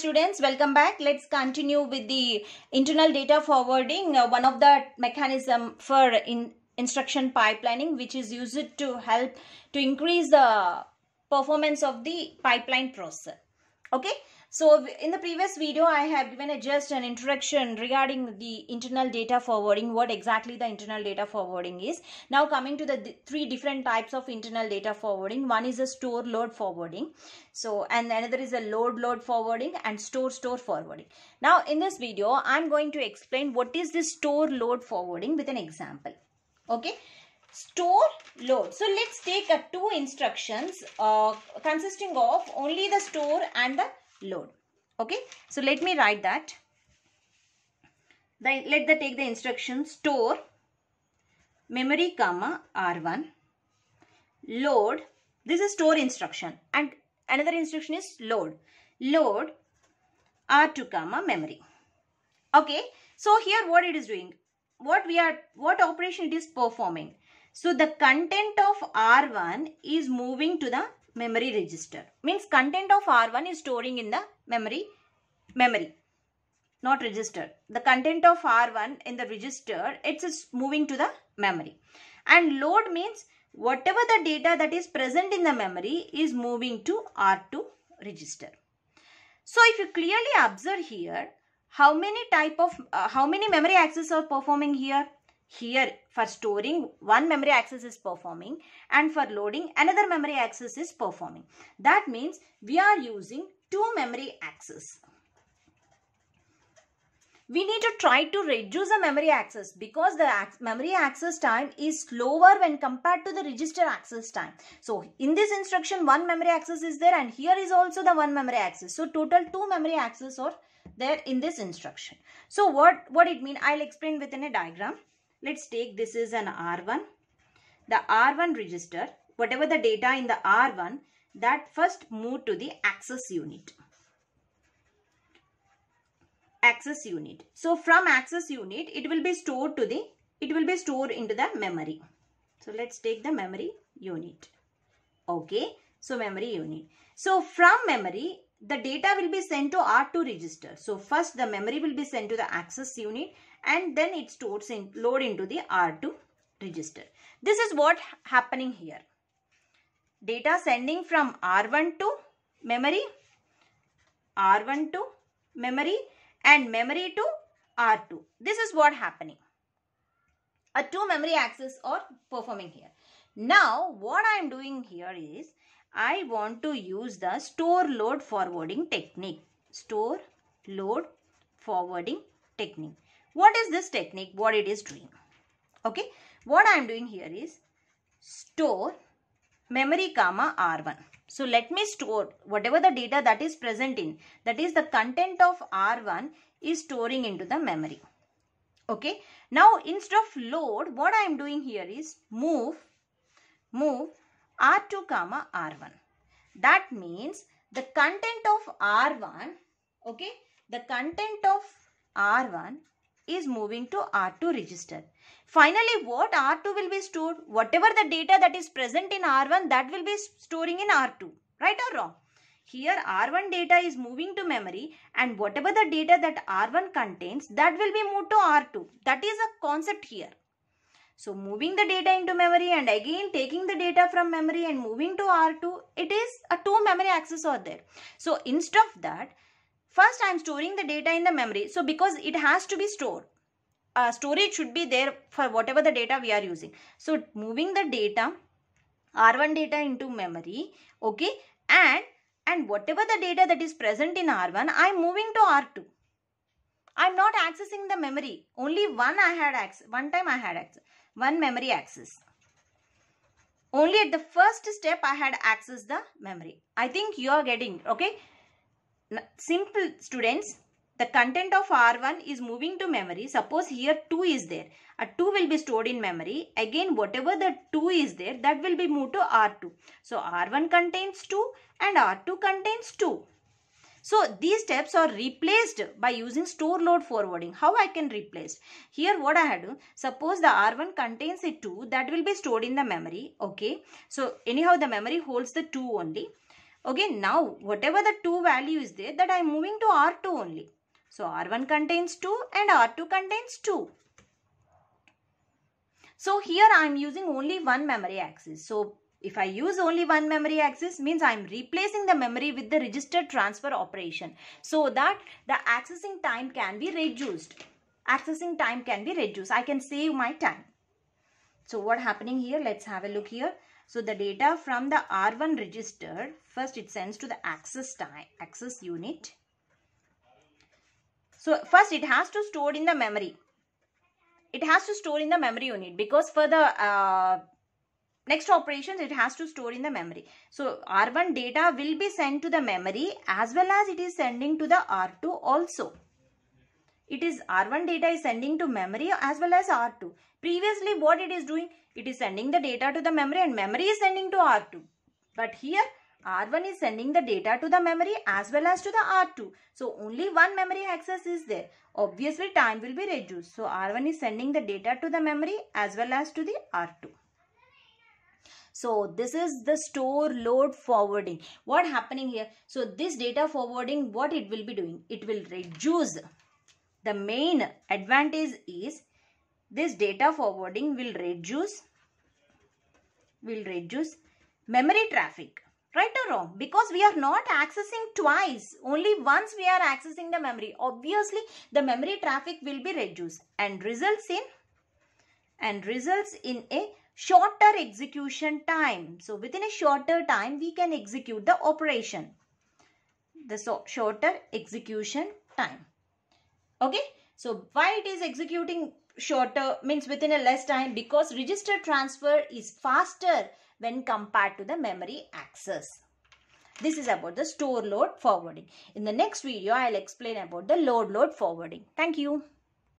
students welcome back let's continue with the internal data forwarding uh, one of the mechanism for in instruction pipelining which is used to help to increase the performance of the pipeline process okay so in the previous video i have given a just an introduction regarding the internal data forwarding what exactly the internal data forwarding is now coming to the three different types of internal data forwarding one is a store load forwarding so and another is a load load forwarding and store store forwarding now in this video i'm going to explain what is this store load forwarding with an example okay store load. So let's take a two instructions uh, consisting of only the store and the load. Okay. So let me write that. The let the take the instruction store memory comma R1 load. This is store instruction and another instruction is load. Load R2 comma memory. Okay. So here what it is doing? What we are, what operation it is performing? So the content of R1 is moving to the memory register. Means content of R1 is storing in the memory, memory, not register. The content of R1 in the register, it's moving to the memory. And load means whatever the data that is present in the memory is moving to R2 register. So if you clearly observe here, how many type of, uh, how many memory access are performing here? Here for storing one memory access is performing and for loading another memory access is performing. That means we are using two memory access we need to try to reduce the memory access because the memory access time is slower when compared to the register access time. So in this instruction one memory access is there and here is also the one memory access. So total two memory access are there in this instruction. So what, what it mean I'll explain within a diagram. Let's take this is an R1. The R1 register, whatever the data in the R1, that first move to the access unit. Access unit. So from access unit, it will be stored to the, it will be stored into the memory. So let's take the memory unit. Okay. So memory unit. So from memory, the data will be sent to R2 register. So first the memory will be sent to the access unit and then it stores in load into the R2 register. This is what happening here. Data sending from R1 to memory, R1 to memory and memory to R2. This is what happening. A two memory access or performing here. Now what I am doing here is I want to use the store load forwarding technique. Store load forwarding technique. What is this technique? What it is doing? Okay. What I am doing here is store memory comma R1. So let me store whatever the data that is present in that is the content of R1 is storing into the memory. Okay. Now instead of load what I am doing here is move move R2 comma R1. That means the content of R1 okay the content of R1 is moving to R2 register. Finally, what R2 will be stored? Whatever the data that is present in R1 that will be storing in R2. Right or wrong? Here R1 data is moving to memory and whatever the data that R1 contains that will be moved to R2. That is a concept here. So moving the data into memory and again taking the data from memory and moving to R2, it is a two memory access are there. So instead of that, First, I am storing the data in the memory. So because it has to be stored, uh, storage should be there for whatever the data we are using. So moving the data, R1 data into memory, okay, and and whatever the data that is present in R1, I am moving to R2. I am not accessing the memory. Only one I had access, one time I had access, one memory access. Only at the first step I had access the memory. I think you are getting, okay simple students, the content of R1 is moving to memory. Suppose here 2 is there. A 2 will be stored in memory. Again, whatever the 2 is there, that will be moved to R2. So, R1 contains 2 and R2 contains 2. So, these steps are replaced by using store load forwarding. How I can replace? Here what I had to, suppose the R1 contains a 2 that will be stored in the memory. Okay. So, anyhow the memory holds the 2 only. Okay, now whatever the 2 value is there that I am moving to R2 only. So R1 contains 2 and R2 contains 2. So here I am using only one memory axis. So if I use only one memory axis means I am replacing the memory with the register transfer operation so that the accessing time can be reduced. Accessing time can be reduced. I can save my time. So what happening here? Let's have a look here. So the data from the R1 register, first it sends to the access time, access unit. So first it has to store in the memory. It has to store in the memory unit because for the uh, next operations it has to store in the memory. So R1 data will be sent to the memory as well as it is sending to the R2 also it is R1 data is sending to memory as well as R2. Previously what it is doing? It is sending the data to the memory and memory is sending to R2. But here R1 is sending the data to the memory as well as to the R2. So only one memory access is there. Obviously time will be reduced. So R1 is sending the data to the memory as well as to the R2. So this is the store load forwarding. What happening here? So this data forwarding what it will be doing? It will reduce the main advantage is this data forwarding will reduce will reduce memory traffic right or wrong because we are not accessing twice only once we are accessing the memory obviously the memory traffic will be reduced and results in and results in a shorter execution time so within a shorter time we can execute the operation the so shorter execution time Okay. So why it is executing shorter means within a less time because register transfer is faster when compared to the memory access. This is about the store load forwarding. In the next video, I'll explain about the load load forwarding. Thank you.